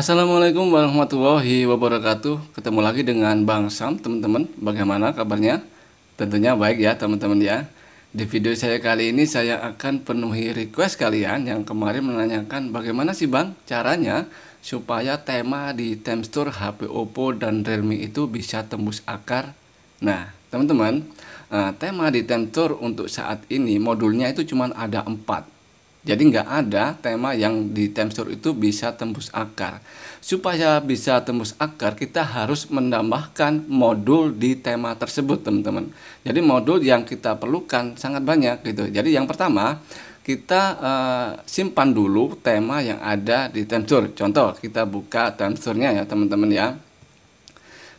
Assalamualaikum warahmatullahi wabarakatuh. Ketemu lagi dengan Bang Sam, teman-teman. Bagaimana kabarnya? Tentunya baik ya, teman-teman ya. Di video saya kali ini saya akan penuhi request kalian yang kemarin menanyakan bagaimana sih Bang caranya supaya tema di Temstur HP Oppo dan Realme itu bisa tembus akar. Nah, teman-teman, eh, tema di Temstur untuk saat ini modulnya itu cuma ada empat jadi nggak ada tema yang di Temsur itu bisa tembus akar. Supaya bisa tembus akar, kita harus menambahkan modul di tema tersebut, teman-teman. Jadi modul yang kita perlukan sangat banyak gitu. Jadi yang pertama, kita uh, simpan dulu tema yang ada di Temsur. Contoh, kita buka Temsurnya ya, teman-teman ya.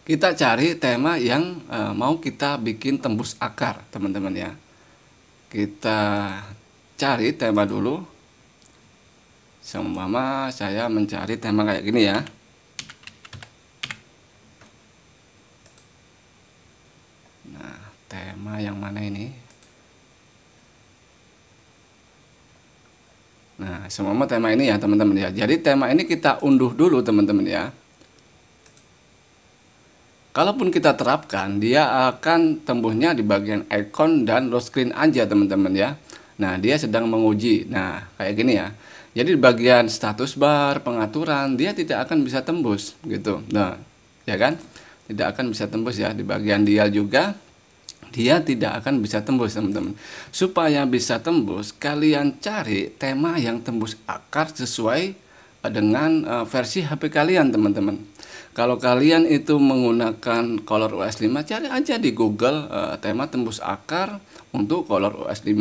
Kita cari tema yang uh, mau kita bikin tembus akar, teman-teman ya. Kita cari tema dulu seumpama saya mencari tema kayak gini ya nah tema yang mana ini nah semua tema ini ya teman-teman ya jadi tema ini kita unduh dulu teman-teman ya kalaupun kita terapkan dia akan tembusnya di bagian icon dan low screen aja teman-teman ya Nah, dia sedang menguji. Nah, kayak gini ya. Jadi bagian status bar, pengaturan, dia tidak akan bisa tembus gitu. Nah, ya kan? Tidak akan bisa tembus ya di bagian dial juga dia tidak akan bisa tembus teman-teman supaya bisa tembus kalian cari tema yang tembus akar sesuai eh, dengan eh, versi HP kalian teman-teman kalau kalian itu menggunakan color OS 5 cari aja di Google eh, tema tembus akar untuk color OS 5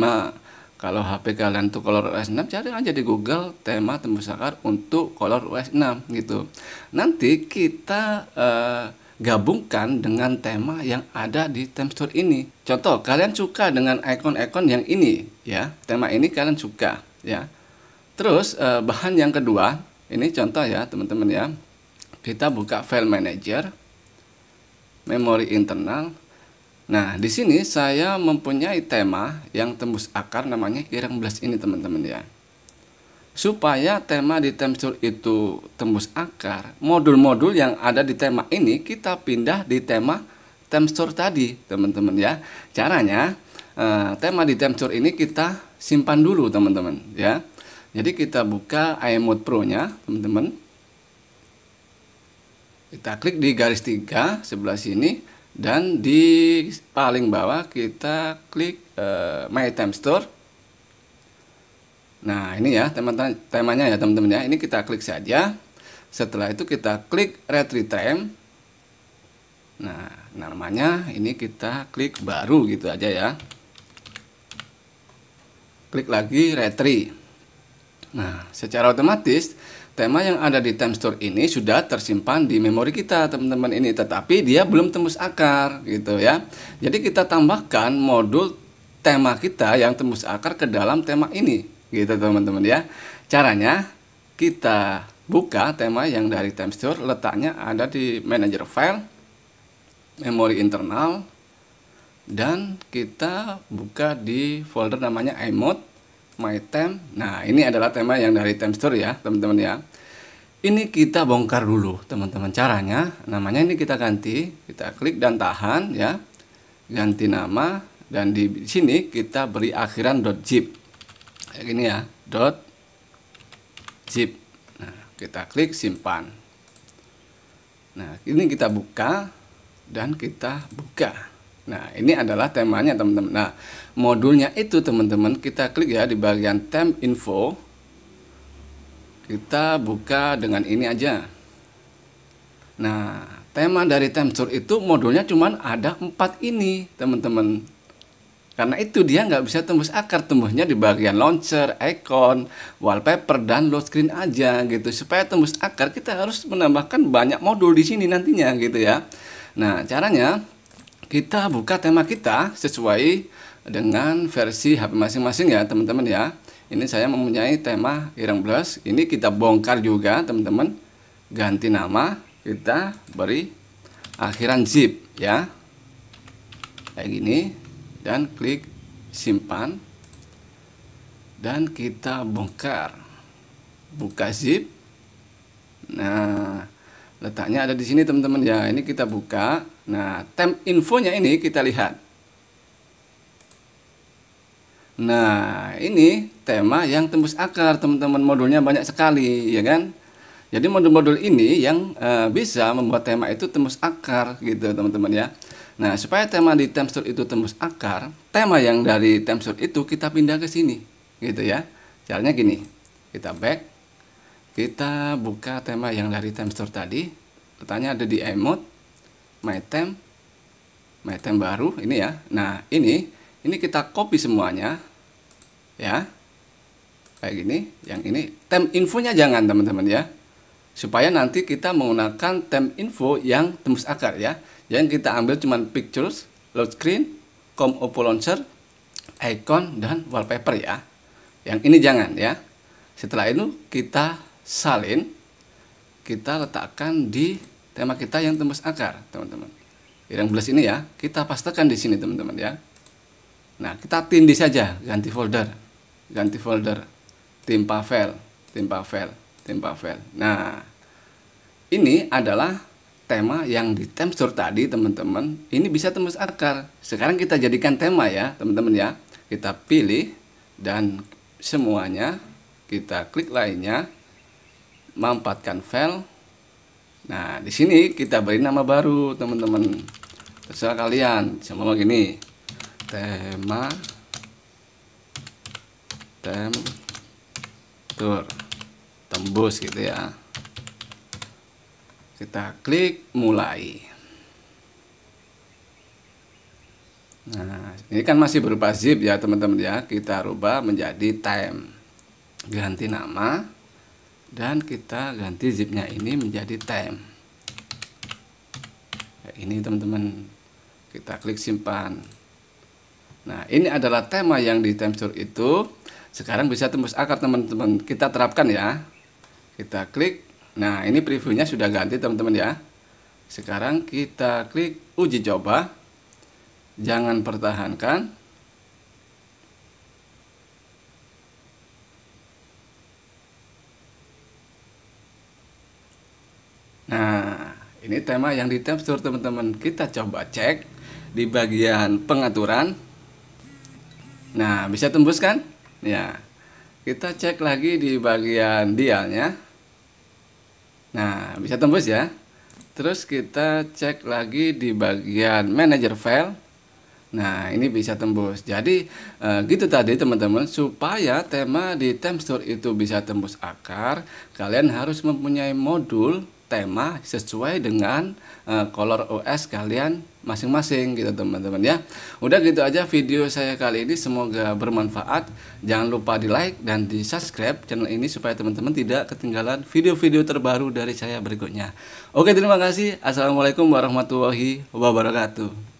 kalau HP kalian tuh color OS 6 cari aja di Google tema tembus akar untuk color OS 6 gitu nanti kita uh, gabungkan dengan tema yang ada di store ini contoh kalian suka dengan icon-icon yang ini ya tema ini kalian suka ya terus uh, bahan yang kedua ini contoh ya teman-teman ya kita buka file manager memori internal Nah, di sini saya mempunyai tema yang tembus akar namanya ireng belas ini teman-teman ya. Supaya tema di Temsul itu tembus akar, modul-modul yang ada di tema ini kita pindah di tema Temsur tadi, teman-teman ya. Caranya, eh, tema di Temsur ini kita simpan dulu, teman-teman ya. Jadi kita buka iMode Pro-nya, teman-teman. Kita klik di garis tiga sebelah sini dan di paling bawah kita klik uh, My Time Store. Nah ini ya teman-teman temanya ya teman-teman ya ini kita klik saja. Setelah itu kita klik Retry Time. Nah namanya ini kita klik baru gitu aja ya. Klik lagi Retry. Nah secara otomatis tema yang ada di time store ini sudah tersimpan di memori kita teman-teman ini tetapi dia belum tembus akar gitu ya jadi kita tambahkan modul tema kita yang tembus akar ke dalam tema ini gitu teman-teman ya caranya kita buka tema yang dari time store letaknya ada di manager file memori internal dan kita buka di folder namanya emote my time. Nah, ini adalah tema yang dari time store ya, teman-teman ya. Ini kita bongkar dulu, teman-teman. Caranya, namanya ini kita ganti, kita klik dan tahan ya. Ganti nama dan di sini kita beri akhiran .zip. Kayak gini ya, .zip. Nah, kita klik simpan. Nah, ini kita buka dan kita buka. Nah, ini adalah temanya teman-teman. Nah, modulnya itu teman-teman kita klik ya di bagian temp info. Kita buka dengan ini aja. Nah, tema dari temsur itu modulnya cuman ada empat ini, teman-teman. Karena itu dia nggak bisa tembus akar, tembusnya di bagian launcher, icon, wallpaper, dan load screen aja gitu. Supaya tembus akar kita harus menambahkan banyak modul di sini nantinya gitu ya. Nah, caranya kita buka tema kita sesuai dengan versi HP masing-masing ya teman-teman ya ini saya mempunyai tema Irang Plus ini kita bongkar juga teman-teman ganti nama kita beri akhiran zip ya kayak gini dan klik simpan dan kita bongkar buka zip nah letaknya ada di sini teman-teman ya ini kita buka Nah, temp infonya ini kita lihat. Nah, ini tema yang tembus akar, teman-teman. Modulnya banyak sekali, ya kan? Jadi modul-modul ini yang e, bisa membuat tema itu tembus akar gitu, teman-teman ya. Nah, supaya tema di Temsur itu tembus akar, tema yang dari Temsur itu kita pindah ke sini, gitu ya. Caranya gini. Kita back. Kita buka tema yang dari Temsur tadi. Letaknya ada di emote mytem mytem baru ini ya nah ini ini kita copy semuanya ya kayak gini yang ini tem infonya jangan teman-teman ya supaya nanti kita menggunakan tem info yang tembus akar ya yang kita ambil cuman pictures load screen com oppo launcher icon dan wallpaper ya yang ini jangan ya setelah itu kita salin kita letakkan di tema kita yang tembus akar, teman-teman. Yang belas ini ya, kita pastekan di sini, teman-teman ya. Nah, kita tindih saja, ganti folder. Ganti folder. Timpa file, timpa file, timpa file. Nah, ini adalah tema yang di Temsur tadi, teman-teman. Ini bisa tembus akar. Sekarang kita jadikan tema ya, teman-teman ya. Kita pilih dan semuanya kita klik lainnya, mampatkan file, Nah, di sini kita beri nama baru, teman-teman. Terserah kalian, sama begini. Tema tem tur tembus gitu ya. Kita klik mulai. Nah, ini kan masih berupa zip ya, teman-teman ya. Kita rubah menjadi time. Ganti nama dan kita ganti zipnya ini menjadi time ya, ini teman-teman kita klik simpan nah ini adalah tema yang di time store itu sekarang bisa tembus akar teman-teman kita terapkan ya kita klik nah ini previewnya sudah ganti teman-teman ya sekarang kita klik uji coba jangan pertahankan Nah, ini tema yang di store teman-teman. Kita coba cek di bagian pengaturan. Nah, bisa tembus kan? Ya. Kita cek lagi di bagian dialnya. Nah, bisa tembus ya. Terus kita cek lagi di bagian manager file. Nah, ini bisa tembus. Jadi, e, gitu tadi teman-teman, supaya tema di Store itu bisa tembus akar, kalian harus mempunyai modul tema sesuai dengan uh, eh, color OS kalian masing-masing gitu teman-teman ya. Udah gitu aja video saya kali ini semoga bermanfaat. Jangan lupa di like dan di subscribe channel ini supaya teman-teman tidak ketinggalan video-video terbaru dari saya berikutnya. Oke terima kasih. Assalamualaikum warahmatullahi wabarakatuh.